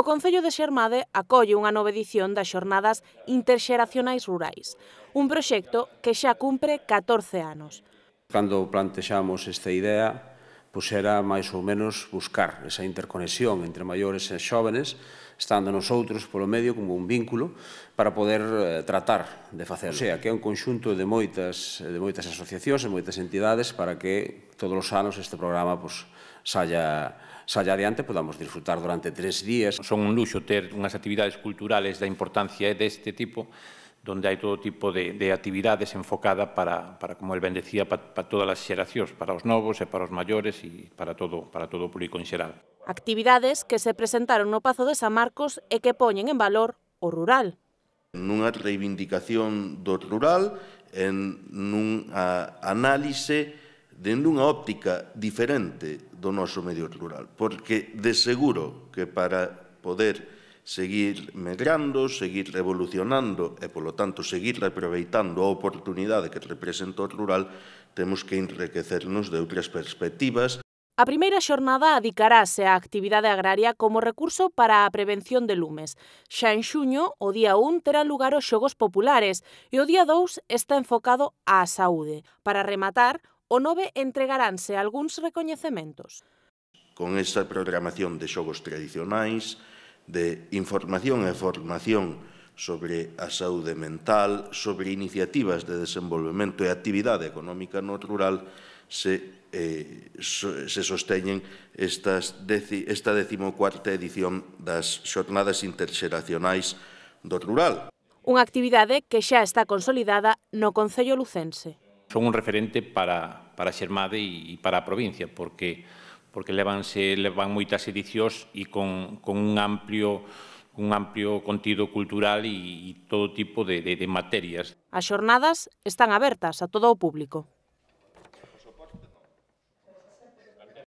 O Concello de Xermade acolle unha nova edición das Xornadas Interxeracionais Rurais, un proxecto que xa cumpre 14 anos. Cando plantexamos esta idea, pois era máis ou menos buscar esa interconexión entre maiores e xóvenes, estando nosoutros outros polo medio como un vínculo para poder eh, tratar de facer. O sea, que é un conxunto de moitas, de moitas asociacións e moitas entidades para que todos os anos este programa pois, saia, saia adiante podamos disfrutar durante tres días. Son un luxo ter unhas actividades culturales da importancia deste tipo donde hai todo tipo de, de actividades enfocada para, para, como el bendecía, para, para todas as xeracións, para os novos e para os maiores e para todo, para todo o público en xeral. Actividades que se presentaron no Pazo de San Marcos e que poñen en valor o rural. Nunha reivindicación do rural, en nunha análise dende unha óptica diferente do noso medio rural, porque de seguro que para poder seguir medrando, seguir revolucionando e, polo tanto, seguir aproveitando a oportunidade que representa o rural, temos que enriquecernos de outras perspectivas. A primeira xornada adicarase á actividade agraria como recurso para a prevención de lumes. Xa en xuño, o día 1 terá lugar os xogos populares e o día 2 está enfocado á saúde. Para rematar, o 9 entregaránse algúns recoñecementos. Con esta programación de xogos tradicionais, de información e formación sobre a saúde mental, sobre iniciativas de desenvolvemento e actividade económica no rural, se, eh, se sosteñen estas deci, esta decimocuarta edición das xornadas interxeracionais do rural. Unha actividade que xa está consolidada no Concello Lucense. Son un referente para, para Xermade e para a provincia, porque porque levanse, levan moitas edicións e con, con un amplio un amplio contido cultural e, e todo tipo de, de, de materias. As xornadas están abertas a todo o público.